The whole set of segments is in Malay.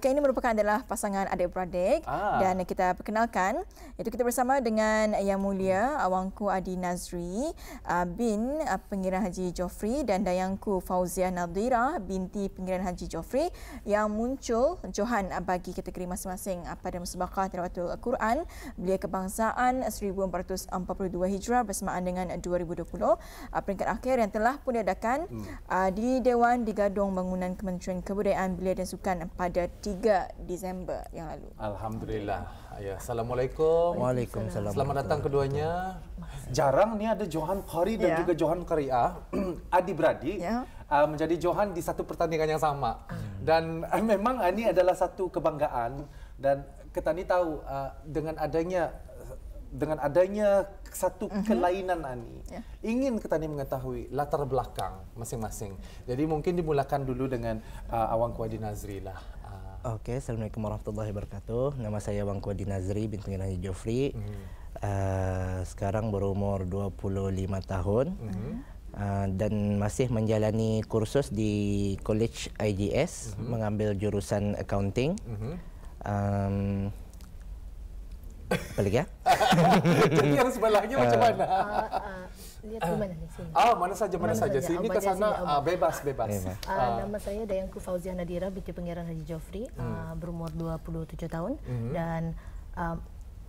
Kak ini merupakan adalah pasangan adik-beradik ah. dan kita perkenalkan itu kita bersama dengan Yang Mulia Awangku Adi Nazri ah, bin ah, Pengiran Haji Joffrey dan Dayangku Fauzia Nadira binti Pengiran Haji Joffrey yang muncul Johan ah, bagi kategori masing-masing pada musabakah terawatul Quran belia kebangsaan 1442 Hijrah bersamaan dengan 2020 peringkat akhir yang telah pun diadakan uh, di Dewan di Gadong Bangunan Kementerian Kebudayaan Belia dan Sukan pada 3 Disember yang lalu. Alhamdulillah. Ya, Assalamualaikum. Waalaikumsalam. Selamat datang keduanya. Jarang ni ada Johan Qari dan ya. juga Johan Qariah, Adi Bradi ya. uh, menjadi Johan di satu pertandingan yang sama. Hmm. Dan uh, memang uh, ini adalah satu kebanggaan. Dan kita ni tahu uh, dengan adanya dengan adanya satu uh-huh. kelainan ini. Uh, yeah. ingin kita ni mengetahui latar belakang masing-masing jadi mungkin dimulakan dulu dengan uh, awang kuadi nazri lah Okay, Assalamualaikum warahmatullahi wabarakatuh. Nama saya Wangku Adi Nazri bin Pengiranya Jofri. Mm -hmm. uh, sekarang berumur 25 tahun mm -hmm. uh, dan masih menjalani kursus di College IGS mm -hmm. mengambil jurusan Accounting. Mm -hmm. Balik ya. Jadi yang sebelahnya uh, macam ah. mana? Uh, uh, lihat ke mana ni sini. Ah, mana saja mana, mana saja. saja. Sini ke sana bebas bebas. Uh, uh, nama saya Dayangku Fauzia Nadira binti Pengiran Haji Jofri, hmm. uh, berumur 27 tahun hmm. dan uh,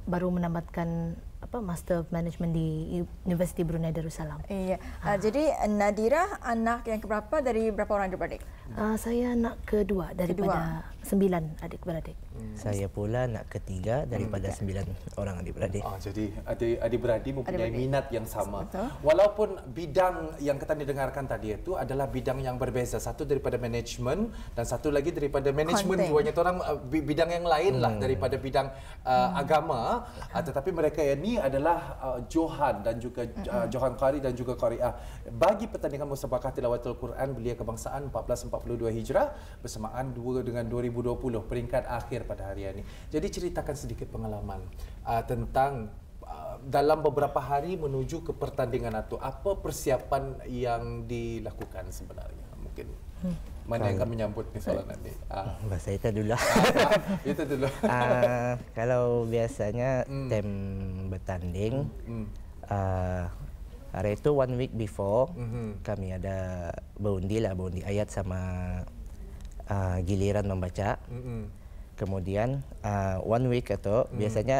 baru menamatkan apa master of management di Universiti Brunei Darussalam. Iya. Uh, jadi Nadira anak yang keberapa dari berapa orang beradik? Uh, saya anak kedua daripada kedua sembilan adik-beradik. Hmm. Saya pula nak ketiga daripada hmm. sembilan orang adik-beradik. Oh, ah, jadi adik-beradik mempunyai adik-beradik. minat yang sama. Betul. Walaupun bidang yang kita dengarkan tadi itu adalah bidang yang berbeza. Satu daripada manajemen dan satu lagi daripada manajemen. Duanya orang uh, bidang yang lain lah hmm. daripada bidang uh, hmm. agama. Uh, tetapi mereka ini adalah uh, Johan dan juga hmm. uh, Johan Qari dan juga Korea. Ah, bagi pertandingan Musabakah Tilawatul Quran Belia Kebangsaan 1442 Hijrah bersamaan dua dengan 2000 2020 peringkat akhir pada hari ini. Jadi ceritakan sedikit pengalaman uh, tentang uh, dalam beberapa hari menuju ke pertandingan itu apa persiapan yang dilakukan sebenarnya mungkin hmm. mana yang akan menyambut ni soalan nanti ah. bahasa lah. itu dulu itu dulu ah, kalau biasanya hmm. tim bertanding hmm. Ah, hari itu one week before hmm. kami ada berundi lah berundi ayat sama uh, giliran membaca. Mm-hmm. Kemudian uh, one week atau mm. biasanya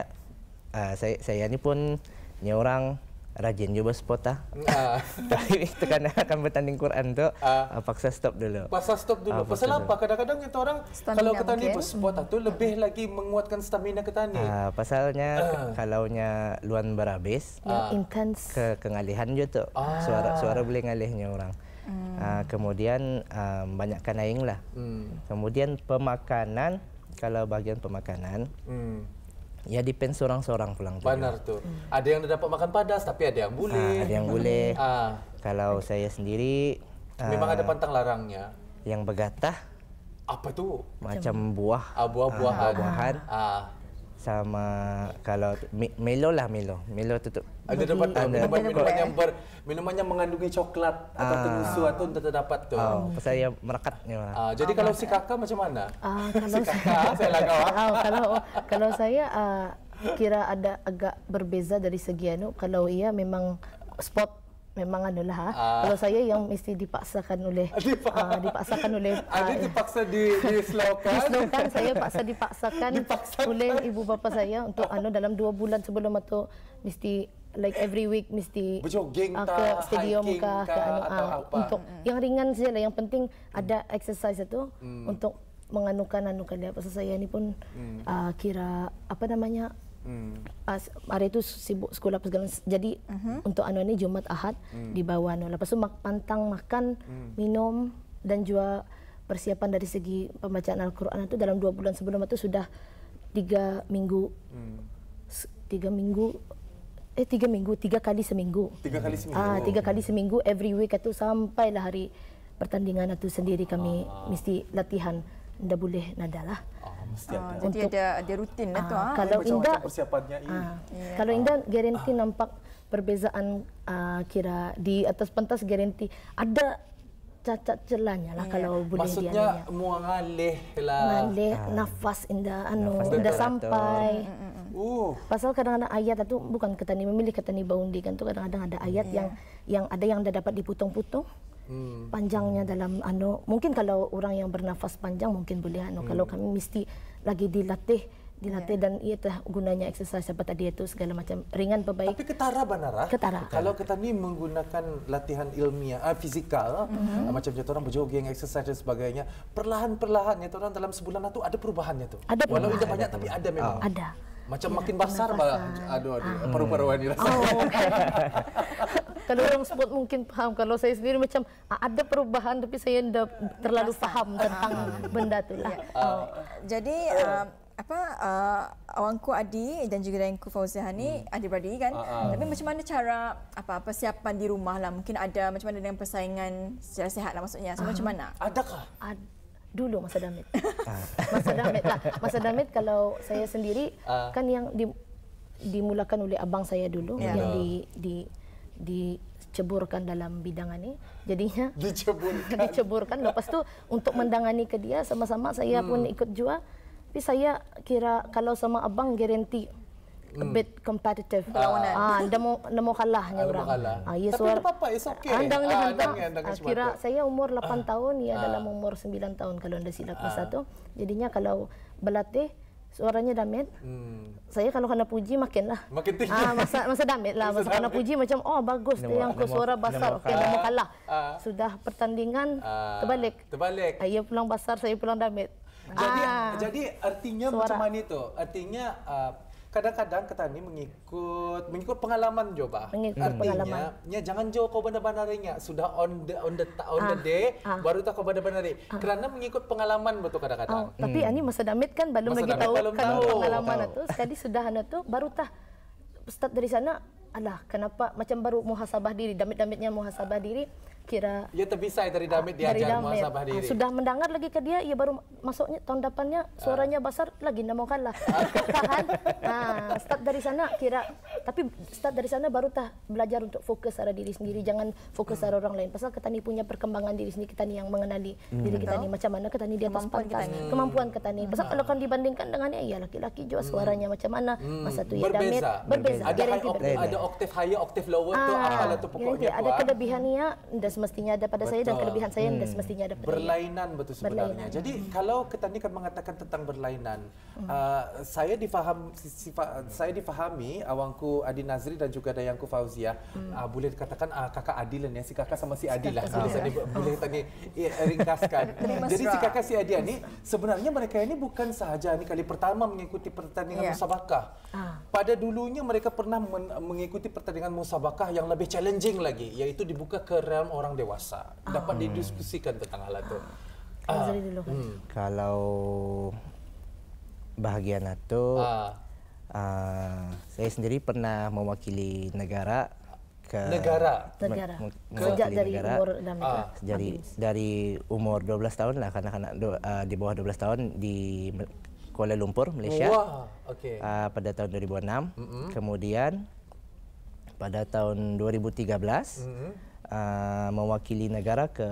uh, saya, saya ini pun ni orang rajin juga sport ah. mm, ah. lah. Tapi itu kan akan bertanding Quran tu, ah. uh, paksa stop dulu. Paksa stop dulu. Uh, pasal apa? Kadang-kadang itu orang stamina kalau ketani mungkin. sport tu lebih lagi menguatkan stamina ketani. Uh, pasalnya uh. kalau nya luan berhabis, uh. ke kengalihan juga tu. Uh. Suara suara boleh ngalihnya orang. Hmm. Uh, kemudian uh, banyakkan air lah. Hmm. Kemudian pemakanan kalau bahagian pemakanan hmm. ya depend seorang-seorang pulang. Benar tu. Hmm. Ada yang dapat makan padas tapi ada yang boleh. Uh, ada yang boleh. Hmm. Kalau okay. saya sendiri memang uh, ada pantang larangnya. Yang bergatah apa tu? Macam buah. Uh, buah-buahan. Uh, buah-buahan. Uh sama kalau mi, Milo lah Milo. Milo tutup. Ada dapat ada minuman yang ber, minuman yang mengandungi coklat atau ah. tenusu atau tidak terdapat tu. Oh, pasal yang merekat ni lah. ah, jadi ah, kalau si ah. kakak macam mana? Ah, kalau si kakak saya lah kau. kalau kalau saya uh, kira ada agak berbeza dari segi anu kalau ia memang spot memang adalah ha. uh, kalau saya yang mesti dipaksakan oleh ah, dipa- uh, dipaksakan oleh ada dipaksa di dislokan dislokan saya paksa dipaksakan, dipaksakan oleh ibu bapa saya untuk ano dalam dua bulan sebelum itu mesti like every week mesti berjoging uh, ke stadium ke, ke ano uh, untuk mm. yang ringan saja lah yang penting mm. ada exercise itu mm. untuk menganukan anu kan dia saya ni pun mm. uh, kira apa namanya Hmm. Uh, hari itu sibuk sekolah apa segala. Jadi uh-huh. untuk Anwar ini Jumat Ahad hmm. di bawah Anwar. Lepas itu mak- pantang makan, hmm. minum dan juga persiapan dari segi pembacaan Al-Quran itu dalam dua bulan sebelum itu sudah tiga minggu. Hmm. Tiga minggu eh tiga minggu tiga kali seminggu tiga kali seminggu ah tiga kali seminggu every week itu sampailah hari pertandingan itu sendiri kami ah. mesti latihan dah boleh nadalah. Ah, mesti ah, ada. Jadi ada, ada rutin lah tu. Ah, ah. kalau ah. indah, kalau indah, garanti nampak perbezaan kira di atas pentas garanti ada cacat celanya lah yeah. kalau boleh dia. Maksudnya mengalih lah. Mengalih ah. nafas indah, anu, nafas indah sampai. Uh. Pasal kadang-kadang ayat itu lah bukan ketani memilih ketani baundi kan tu kadang-kadang ada ayat yeah. yang yang ada yang dah dapat diputung-putung hmm. panjangnya dalam ano mungkin kalau orang yang bernafas panjang mungkin boleh ano hmm. kalau kami mesti lagi dilatih dilatih yeah. dan ia telah gunanya eksersis apa tadi itu segala macam ringan pebaik tapi ketara benarah ketara kalau kita ni menggunakan latihan ilmiah ah fizikal mm -hmm. macam contoh orang berjoging eksersis dan sebagainya perlahan-perlahan ya orang dalam sebulan itu ada perubahannya tu ada walaupun tidak banyak ada. tapi ada memang ada macam ya, makin besar pak. Aduh, aduh. Hmm. Paru-paru ini rasa. Oh, kalau orang sebut mungkin paham. Kalau saya sendiri macam ah, ada perubahan tapi saya tidak terlalu paham tentang ah. benda itu. Lah. Ya. Uh. Jadi, um, apa uh, awangku Adi dan juga dengan Fauzihan ni hmm. adik beradik kan uh-huh. tapi macam mana cara apa persiapan di rumah lah mungkin ada macam mana dengan persaingan secara sehat lah maksudnya so, uh-huh. macam mana adakah Ad- dulu masa damit. Ah. masa damit lah. Masa damit kalau saya sendiri uh. kan yang di, dimulakan oleh abang saya dulu yeah. yang di di di ceburkan dalam bidang ini jadinya diceburkan diceburkan lepas tu untuk mendangani ke dia sama-sama saya hmm. pun ikut jua tapi saya kira kalau sama abang garanti Hmm. a bit competitive. Uh, ah, anda mau anda mau kalah ni orang. Ah, yes, ya, Tapi tidak apa-apa, it's okay. Andang ah, anda ah, kira saya umur 8 ah. tahun, ia ah. dalam umur 9 tahun kalau anda silap ah. satu. Jadinya kalau berlatih, suaranya damit. Hmm. Saya kalau kena puji makinlah. Makin tinggi. Ah, masa masa damit lah. masa kena puji macam oh bagus tu yang ko suara basar. okay. kalah. Okay, kalah. Ah. Sudah pertandingan ah. terbalik. Terbalik. Ah, ia pulang basar, saya pulang damit. Jadi, ah. jadi artinya suara. macam mana itu? Artinya uh, kadang-kadang ketani mengikut mengikut pengalaman jo Mengikut Artinya, pengalaman. Ya, jangan jauh kau benda-benda ringnya sudah on the on the on the ah, day ah, baru tak kau benda-benda ah, Kerana mengikut pengalaman betul kadang-kadang. Oh, hmm. Tapi ani masa damit kan belum lagi tahu, belum kan tahu pengalaman tahu. itu. Sekali sudah anu tu baru tak start dari sana. Alah, kenapa macam baru muhasabah diri, damit-damitnya muhasabah diri kira ya terpisah dari ah, damit dia jangan damit. muhasabah ah, diri. Sudah mendengar lagi ke dia, ya baru masuknya tahun depannya suaranya uh. Ah. besar lagi nda mau kalah. Tahan. nah, start dari sana kira tapi start dari sana baru tah belajar untuk fokus pada diri sendiri, jangan fokus pada hmm. orang lain. Pasal ketani punya perkembangan diri sendiri, ketani yang mengenali hmm. diri ketani macam mana, ketani di atas kemampuan pantas, ketani. kemampuan ketani. Pasal hmm. kalau kan dibandingkan dengan ya laki-laki juga hmm. suaranya hmm. macam mana, hmm. masa tu ya damit berbeza. berbeza. Ada, high octave, ada octave higher, octave lower ah, tu apalah tu pokoknya. Ada kelebihannya, hmm semestinya ada pada betul. saya dan kelebihan saya hmm. dan semestinya ada pada berlainan dia. betul sebenarnya. Berlainan. Jadi hmm. kalau ketani kan mengatakan tentang berlainan, hmm. uh, saya difaham sifat saya difahami awangku Adi Nazri dan juga dayangku Fauzia hmm. uh, boleh dikatakan uh, kakak Adilan ya si kakak sama si Adil lah. Oh. Saya oh. boleh tadi ringkaskan. Jadi si kakak si Adi ni sebenarnya mereka ini bukan sahaja ni kali pertama mengikuti pertandingan yeah. musabakah. Ah. Pada dulunya mereka pernah men- mengikuti pertandingan musabakah yang lebih challenging lagi yaitu dibuka ke realm orang dewasa dapat hmm. didiskusikan tentang hal itu. Ah. Uh, dulu. Ah. Hmm. Kalau bahagian itu, ah. uh, saya sendiri pernah mewakili negara ke negara, negara. sejak dari negara. umur enam ah. Jadi dari umur 12 tahun lah, kanak kanak uh, di bawah 12 tahun di Kuala Lumpur, Malaysia. Wah, okay. uh, pada tahun 2006. Mm -mm. Kemudian pada tahun 2013 mm -hmm uh, mewakili negara ke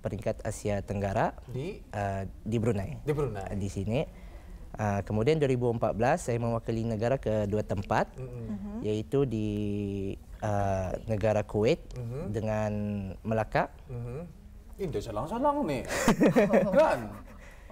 peringkat Asia Tenggara di uh, di Brunei. Di Brunei. Di sini. Uh, kemudian 2014 saya mewakili negara ke dua tempat mm -hmm. yaitu di uh, negara Kuwait mm -hmm. dengan Melaka. Mm -hmm. Ini salang-salang ni. kan?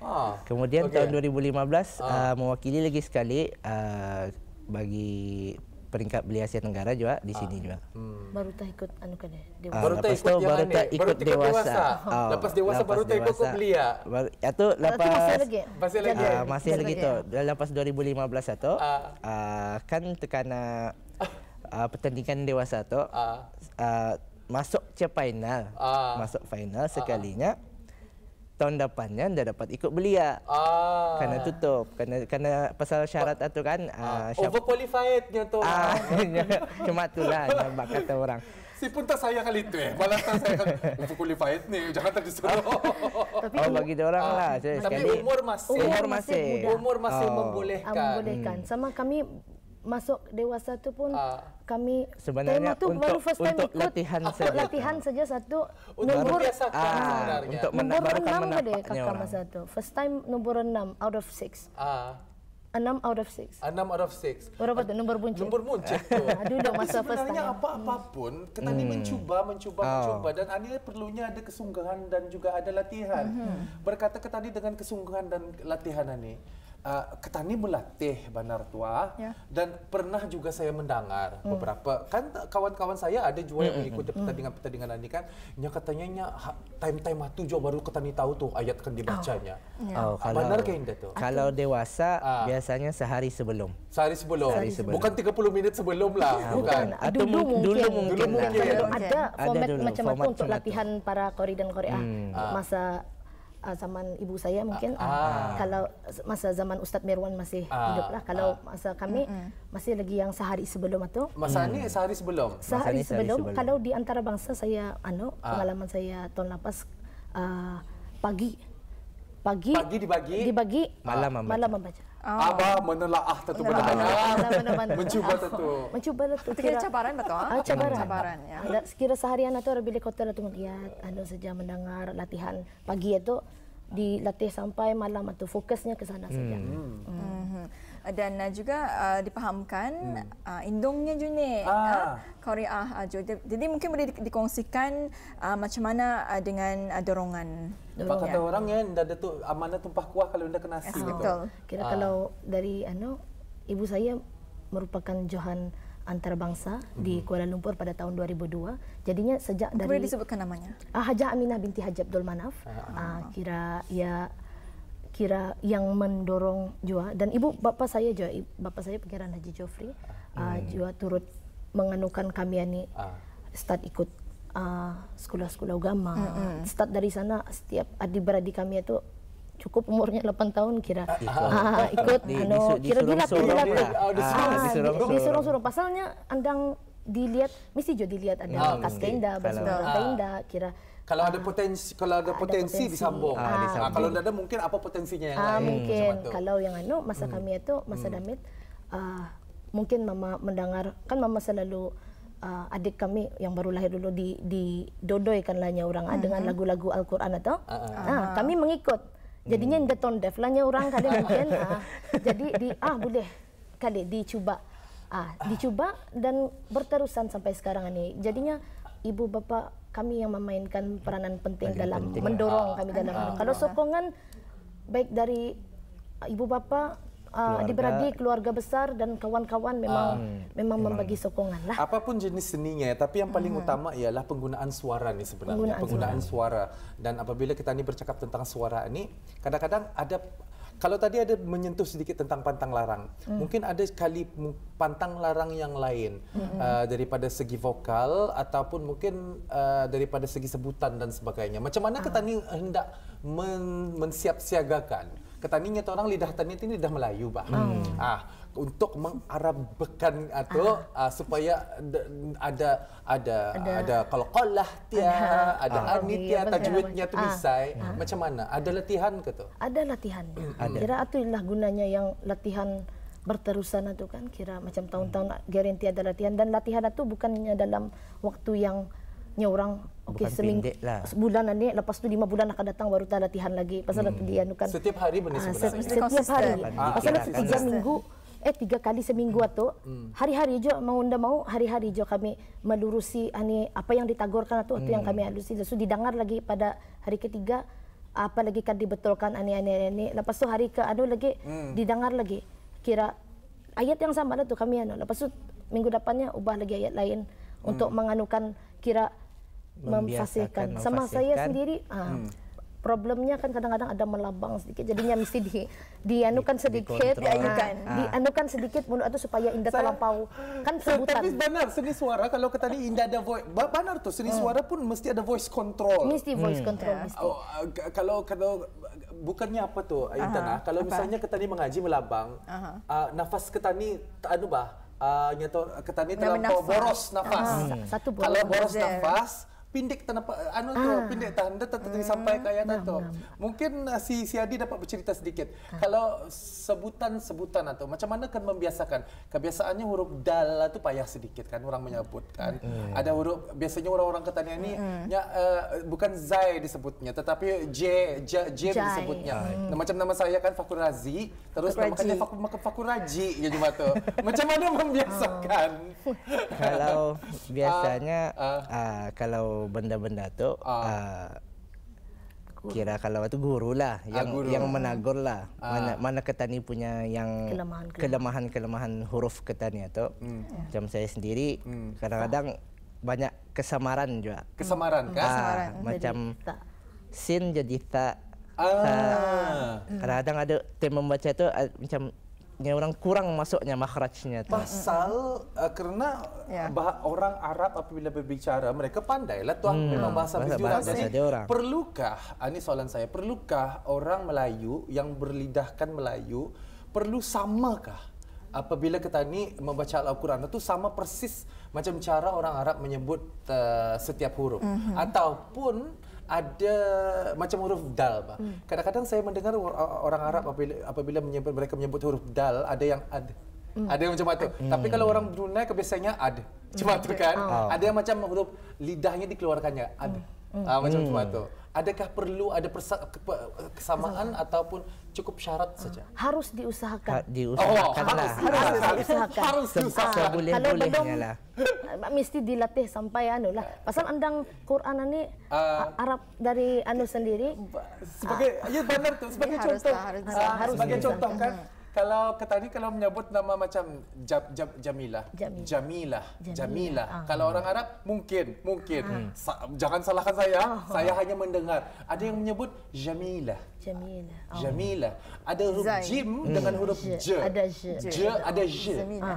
Ah. Kemudian okay. tahun 2015 ah. uh, mewakili lagi sekali uh, bagi peringkat belia Asia Tenggara juga di sini ah. juga. Hmm. Baru tak ikut anu kan ah, dewasa. Uh, baru tak kan ikut, baru tak ikut dewasa. dewasa. Oh. Lepas dewasa lepas baru tak ikut belia. Baru atau ya lepas masih lagi. Masih lagi. Uh, masih lagi tu. Lepas 2015 atau ah. uh, kan tekan uh, pertandingan dewasa tu. Ah. Uh, masuk ke final. Ah. Masuk final sekalinya. Ah tahun depannya anda dapat ikut belia. Ah. Kerana tutup. karena kerana pasal syarat atau oh. kan. Ah. Uh, ah. syar- Overqualified nya tu. Ah. ah. Cuma tu lah yang kata orang. Si pun tak saya kali itu eh. Malah tak saya kali. Overqualified ni. Jangan tak disuruh. oh bagi dia orang lah. Ah. Tapi umur masih. Umur masih. Umur masih, umur masih oh. membolehkan. Um, membolehkan. Hmm. Sama kami masuk dewasa tu pun uh, kami sebenarnya tu untuk, baru first time untuk ikut latihan saja latihan saja satu nombor ah, untuk nombor ah, enam ada kakak masa tu first time nombor enam out of six ah. Uh, enam out of six. Ah, enam out of six. Berapa tu? Nombor buncit. Nombor buncit tu. Aduh, dah masa first time. Sebenarnya apa-apapun, hmm. Ketani mencuba, mencuba, oh. mencuba. Dan Ani perlunya ada kesungguhan dan juga ada latihan. Mm-hmm. Berkata Ketani dengan kesungguhan dan latihan Ani uh, Ketani melatih Bandar Tua yeah. dan pernah juga saya mendengar mm. beberapa kan kawan-kawan saya ada juga yang mengikuti hmm, hmm, mm. pertandingan-pertandingan ini kan nya katanya nya ha, time-time itu juga baru Ketani tahu tu ayat kan dibacanya. Oh, yeah. oh benar kayak itu? Kalau dewasa uh, biasanya sehari sebelum. Sehari sebelum. Sehari sebelum. Bukan 30 minit sebelum lah. Ah, bukan. bukan. Dulu, dulu mungkin. Dulu mungkin. Dulu mungkin. Dulu mungkin. Ada format macam-macam untuk latihan para kori dan korea hmm. masa uh, zaman ibu saya mungkin ah. uh, uh, uh, kalau masa zaman Ustaz Merwan masih uh, lah. kalau uh, masa kami uh-uh. masih lagi yang sehari sebelum atau masa hmm. ni sehari sebelum sehari, sehari sebelum, sebelum kalau di antara bangsa saya anu uh, pengalaman saya tahun lepas uh, pagi pagi pagi dibagi dibagi malam membaca. malam membaca oh. Abah menelaah tentu benda mana mencuba tentu ah. mencuba tentu kira cabaran betul ah? ah cabaran cabaran ya sekira seharian atau bila kota lah tunggu ya anda saja mendengar latihan pagi itu dilatih sampai malam atau fokusnya ke sana saja hmm. hmm. hmm. Eh, dan uh, juga uh, dipahamkan hmm. uh, indungnya Junie ah. uh, Koreah uh, ah, Jo. Jadi mungkin boleh dikongsikan uh, macam mana uh, dengan uh, dorongan. Apa kata ya. orang kan dah tu amanah tumpah kuah kalau anda kena nasi oh. betul. Kira ah. kalau dari ano ibu saya merupakan Johan antarabangsa mm-hmm. di Kuala Lumpur pada tahun 2002. Jadinya sejak Boleh dari Boleh disebutkan namanya? Uh, ah, Hajah Aminah binti Haji Abdul Manaf. Uh, uh, kira ya kira yang mendorong jua dan ibu bapa saya jua bapa saya pikiran Haji Jofri ah, hmm. uh, jua turut menganukan kami ini uh. Ah. start ikut uh, sekolah-sekolah agama hmm, hmm. start dari sana setiap adik-beradik kami itu cukup umurnya 8 tahun kira ah, ikut di, anu kira di lap di lap di surung surung pasalnya andang dilihat mesti juga dilihat ada kaskenda tenda kaskenda kira kalau ada potensi kalau ada, ada potensi, potensi disambung. Ah, ah disambung. Ah, kalau tidak ada mungkin apa potensinya yang ah, lain mungkin macam kalau yang anu masa hmm. kami itu masa hmm. damit uh, mungkin mama mendengar kan mama selalu uh, adik kami yang baru lahir dulu di di dodoikanlahnya orang uh-huh. dengan hmm. lagu-lagu Al-Qur'an atau uh-huh. nah, kami mengikut jadinya hmm. ngeton deaf lahnya orang kadang mungkin uh, jadi di ah boleh kali dicuba, ah uh, dicoba dan berterusan sampai sekarang ini jadinya ibu bapa kami yang memainkan peranan penting Lagi dalam penting. mendorong ah. kami dalam. Ah. Kalau ah. sokongan baik dari ah, ibu bapa ah, di beradik keluarga besar dan kawan-kawan memang hmm. memang membagi sokongan lah. Apapun jenis seninya, ya, tapi yang paling hmm. utama ialah penggunaan suara ni sebenarnya. Penggunaan, penggunaan suara. suara. Dan apabila kita ni bercakap tentang suara ni, kadang-kadang ada kalau tadi ada menyentuh sedikit tentang pantang larang, mm. mungkin ada sekali pantang larang yang lain mm -hmm. uh, daripada segi vokal ataupun mungkin uh, daripada segi sebutan dan sebagainya. Macam mana ah. ketani hendak men mensiap-siagakan? Ketaninya orang lidah tani itu lidah Melayu, bah. Mm. Ah, untuk mengarab bekan atau uh, supaya ada ada ada, ada kalau qalah tia ada uh, ah. anitia tajwidnya tu bisa uh, macam mana ada latihan ke tu ada latihan hmm, hmm, kira inilah gunanya yang latihan berterusan itu lah kan kira macam tahun-tahun garanti ada latihan dan latihan itu bukannya dalam waktu yang nya orang okey seminggu lah. sebulan ini lah, lepas tu lima bulan akan datang baru tak latihan lagi pasal hmm. dia anu kan setiap hari benda sebulan uh, setiap, setiap hari ah. pasal tiga minggu eh tiga kali seminggu hmm. atau hmm. hari-hari jo mau anda mau hari-hari jo kami melurusi ani apa yang ditagorkan atau hmm. atau yang kami alusi jadi so, didengar lagi pada hari ketiga apa lagi kan dibetulkan ani ani ani lepas tu hari ke anu lagi hmm. didengar lagi kira ayat yang sama lah tu kami anu lepas tu minggu depannya ubah lagi ayat lain untuk menganukan kira memfasihkan, sama saya sendiri ah, problemnya kan kadang-kadang ada melabang sedikit jadinya mesti di dianukan di, sedikit ah. dianukan sedikit menurut itu supaya indah Saya, terlampau kan sebutan tapi benar seni suara kalau kata tadi indah ada voice benar tu seni hmm. suara pun mesti ada voice control mesti voice hmm. control yeah. mesti. Oh, kalau kalau bukannya apa tu Intana uh-huh. Ah? kalau misalnya apa? ketani mengaji melabang uh uh, nafas ketani anu bah uh, nyato ketani terlampau boros nafas uh hmm. satu boros kalau boros nafas pindik tanah eh, apa anu tu ah. pindik tanda tentu hmm. Ah. sampai ke ayat tu. Mungkin eh, si si Adi dapat bercerita sedikit. Ah. Kalau sebutan-sebutan atau macam mana kan membiasakan kebiasaannya huruf dal lah tu payah sedikit kan orang menyebut kan. Hmm. Ada huruf biasanya orang-orang kata ni hmm. ya, uh, bukan zai disebutnya tetapi j j, j disebutnya. Hmm. Nah, macam nama saya kan Fakur Razi terus namanya Fakur maka Fakur Raji ya cuma tu. macam mana membiasakan? Oh. kalau ah. biasanya uh, uh. Uh, kalau benda-benda tu uh. Uh, kira kalau tu guru lah ah, yang guru. yang menagor lah uh. mana mana ni punya yang kelemahan kelemahan, kelemahan huruf ketani tu hmm. macam saya sendiri hmm. kadang-kadang uh. banyak kesamaran juga kesamaran kan uh, kesamaran. macam sin jadi tak uh. kadang-kadang ada tim membaca tu macam yang orang kurang masuknya makhrajnya tu. Pasal uh, kerana yeah. Uh, bah- orang Arab apabila berbicara mereka pandailah tu hmm. memang bahasa bahasa, bahasa, orang. Perlukah ah, ini soalan saya, perlukah orang Melayu yang berlidahkan Melayu perlu samakah apabila kita ni membaca Al-Quran itu sama persis macam cara orang Arab menyebut uh, setiap huruf mm-hmm. ataupun ada macam huruf dal. Hmm. Kadang-kadang saya mendengar orang Arab hmm. apabila, apabila menyebut, mereka menyebut huruf dal, ada yang ada, Hmm. Ada yang macam tu. Hmm. Tapi kalau orang Brunei kebiasaannya ada, hmm. Cuma hmm. tu kan. Oh. Ada yang macam huruf lidahnya dikeluarkannya ada Hmm. Hmm. Ah, macam hmm. tu. Adakah perlu ada persa- kesamaan ataupun cukup syarat ah, saja. Harus diusahakan. Ha, diusahakan. Oh, oh lah. harus, harus, harus, diusahakan. Harus ha, diusahakan. boleh, kalau lah. belum, lah. mesti dilatih sampai anu lah. Pasal andang Quran ini uh, ah, ah, Arab dari anu sendiri. Sebagai, uh, ya benar tuh. Sebagai contoh. Lah, harus, harus, uh, harus sebagai contoh kan. Uh, kalau tadi kalau menyebut nama macam Jam, Jam, Jamilah. Jamilah. Jamilah. Jamilah. uh Kalau orang Arab mungkin, mungkin. uh Sa- jangan salahkan saya. uh Saya hanya mendengar. Ada yang menyebut Jamilah. Jamilah. Oh. Jamilah. Ada huruf Zai. jim hmm. dengan huruf j. Ada j. J ada j.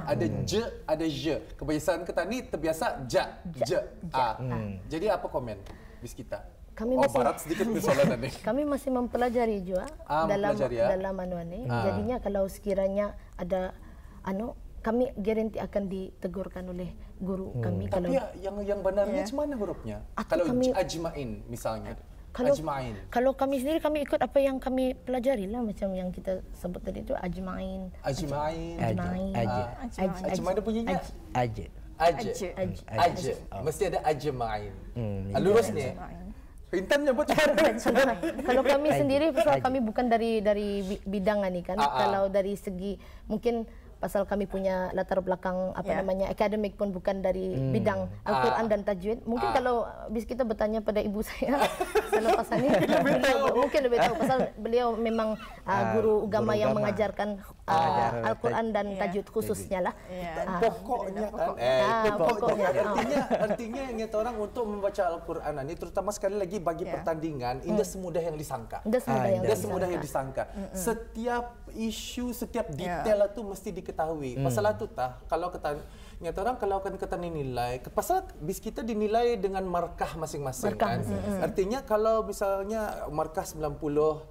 Ada hmm. j ada j. Kebiasaan ketani terbiasa ja, j. J. Ja. Ja. uh Jadi apa komen Bis kita? kami oh, masih sedikit persoalan tadi. kami masih mempelajari juga ah, dalam mempelajari, ya? dalam anuan ini. Ah. Jadinya kalau sekiranya ada anu kami garanti akan ditegurkan oleh guru hmm. kami kalau Tapi ya, yang yang benarnya yeah. mana hurufnya? Atau kalau kami, ajmain misalnya. Kalau, ajmain. Kalau kami sendiri kami ikut apa yang kami pelajari lah macam yang kita sebut tadi itu ajmain. Ajmain. Ajmain. Ajmain. Ah, ajmain. Ajmain. Ajmain. Ajmain. Ajmain. Ajmain. Ajmain. Ajmain. Ajmain. Ajmain. Ajmain. Ajmain. Ajmain. Ajmain. Intan nyebut buat Kalau kami sendiri pasal kami bukan dari dari bidang ni kan. Ah, ah. Kalau dari segi mungkin pasal kami punya latar belakang apa ya. namanya akademik pun bukan dari hmm. bidang Al-Quran ah. dan tajwid. Mungkin kalau bis kita bertanya pada ibu saya selepas ini mungkin lebih tahu pasal beliau memang guru agama yang mengajarkan Uh, Al-Quran dan yeah. tajwid khususnya lah. Yeah. Pokoknya kan. Eh, ah, pokoknya. pokoknya. artinya, artinya ah. yang kita orang untuk membaca Al-Quran ini, terutama sekali lagi bagi yeah. pertandingan, mm. ini semudah yang disangka. Ini semudah, ah, semudah yang disangka. Mm-mm. Hmm. Setiap isu, setiap detail yeah. itu mesti diketahui. Mm. Masalah itu tah, kalau ketahui, yang orang kalau kan kata nilai, pasal bis kita dinilai dengan markah masing-masing kan. Mm-hmm. Artinya kalau misalnya markah 90,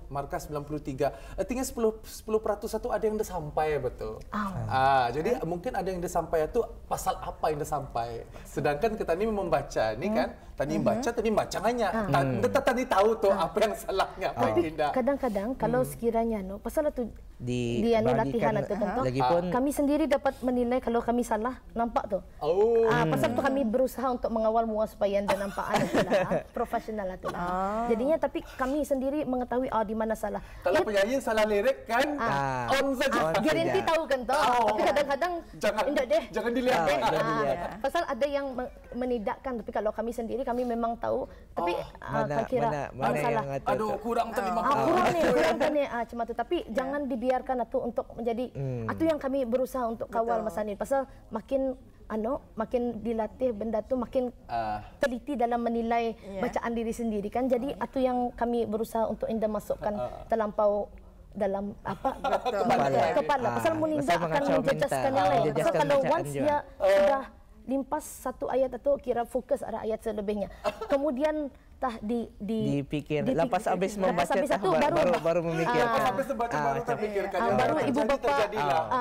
markah 93, artinya 10 10% satu ada yang dah sampai betul. Ah, ah jadi mungkin ada yang dah sampai itu pasal apa yang dah sampai. Sedangkan kita ni membaca ini mm. kan Tadi mhm. ah. hmm baca tani baca hanya mm. tadi tani tahu tu ah. apa yang salahnya apa yang kadang-kadang kalau hmm. sekiranya no pasal tu di di anu latihan atau contoh ah, kami sendiri dapat menilai kalau kami salah nampak tu oh ah, pasal tu kami berusaha untuk mengawal muas supaya anda nampak ada lah, profesional atau lah. lah. jadinya tapi kami sendiri mengetahui ah di mana salah kalau penyanyi salah lirik kan ah. on saja garanti tahu kan tu oh. tapi kadang-kadang jangan deh jangan dilihat pasal ada yang menidakkan tapi kalau kami sendiri kami memang tahu tapi oh, uh, kira mana, mana yang salah. aduh kurang terima ah, uh, kasih kurang nih kurang nih ah, uh, cuma tu, tapi yeah. jangan dibiarkan atau lah untuk menjadi hmm. atau yang kami berusaha untuk kawal masa ni. pasal makin ano makin dilatih benda tu, makin uh, teliti dalam menilai yeah. bacaan diri sendiri kan jadi oh, atau yang kami berusaha untuk anda masukkan uh, terlampau dalam apa kepala, kepala. pasal mulinda akan menjejaskan yang lain pasal kalau once dia oh. sudah limpas satu ayat atau kira fokus ada ayat selebihnya. Kemudian tah di di dipikir di, lepas habis membaca lepas habis itu, baru, baru baru memikirkan ah. lepas habis membaca baru ah, terpikirkan ah, baru ibu bapa ah.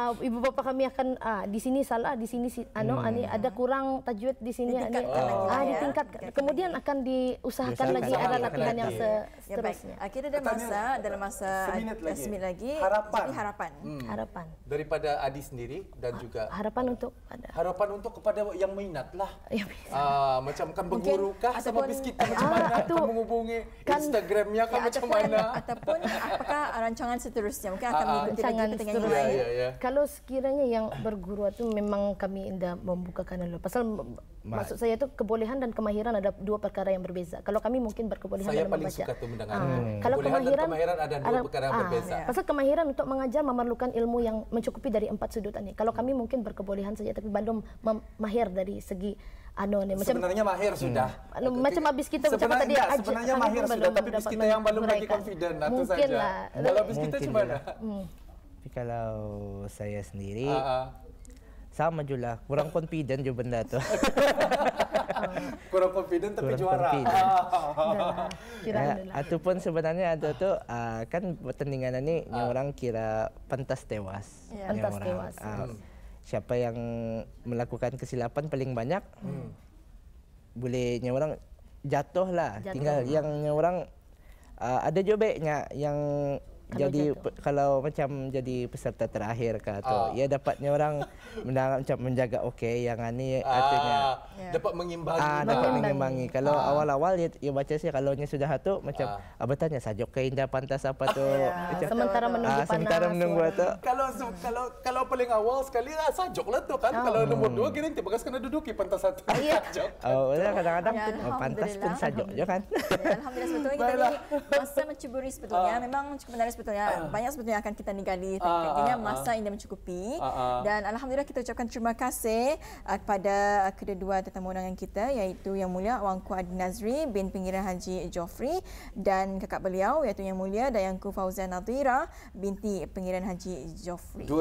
uh, ibu bapa kami akan ah, di sini salah di sini si, ano hmm. ani ada kurang tajwid di sini di tingkat, oh. ah, lah ya. di tingkat kemudian akan diusahakan lagi ada latihan yang ya, seterusnya ya, kita ada masa dalam masa seminit lagi harapan Jadi harapan. Hmm. harapan daripada adi sendiri dan juga harapan untuk ada. harapan untuk kepada yang minat lah ya, uh, macam kan berguru kah sama biskit macam mana itu menghubungi kan, Instagramnya kan ya, macam ataupun, mana ataupun apakah rancangan seterusnya mungkin akan ah, ah. mengikuti dengan yang lain ya, ya, ya, kalau sekiranya yang berguru itu memang kami indah membuka kanal pasal Ma- maksud saya itu kebolehan dan kemahiran ada dua perkara yang berbeza kalau kami mungkin berkebolehan saya dalam paling suka itu ah. mendengar hmm. kalau kemahiran, kemahiran ada dua perkara yang ah, berbeza ya. pasal kemahiran untuk mengajar memerlukan ilmu yang mencukupi dari empat sudut ini kalau kami mungkin berkebolehan saja tapi belum mahir dari segi anu ah, macam sebenarnya mahir hmm. sudah anu, ah, macam habis kita macam tadi enggak, sebenarnya mahir sudah belum tapi bis kita yang belum lagi confident atau mungkin saja lah. kalau bis kita cuma ya. tapi kalau saya sendiri uh -uh. sama juga lah kurang confident juga benda tuh kurang confident tapi kurang juara lah. kira uh, ataupun sebenarnya ada tu uh, kan pertandingan ini uh. orang kira pentas tewas yeah. pentas orang, tewas uh, yes. Hmm siapa yang melakukan kesilapan paling banyak hmm. bolehnya orang jatuh lah jatuh tinggal yang yangnya orang uh, ada juga yang jadi jatuh. kalau macam jadi peserta terakhir ke atau, ah. ya dapatnya orang menang, macam menjaga okey yang ni ah. artinya yeah. dapat mengimbangi ah, dapat mengimbangi, mengimbangi. Ah. kalau ah. awal-awal ya, ya baca sih kalau nya sudah hatu macam ah. ah bertanya saja ke indah pantas apa tu ah. macam, sementara menunggu ah, sementara menunggu tu kalau kalau kalau paling awal sekali ah, lah sajok tu kan oh. kalau nombor hmm. dua kira nanti bagas kena duduk di pantas satu yeah. oh, kan, oh kadang-kadang ya, pun, oh, pantas pun sajok je kan alhamdulillah sebetulnya kita ni masa menceburi sebetulnya memang cukup menarik sebetulnya uh. banyak sebetulnya akan kita ninggali tentunya uh, uh, masa uh. Ah. ini mencukupi uh, uh. dan alhamdulillah kita ucapkan terima kasih uh, kepada uh, kedua tetamu undangan kita iaitu yang mulia Wangku Adi Nazri bin Pengiran Haji Joffrey dan kakak beliau iaitu yang mulia Dayangku Fauzan Nadira binti Pengiran Haji Joffrey. Dua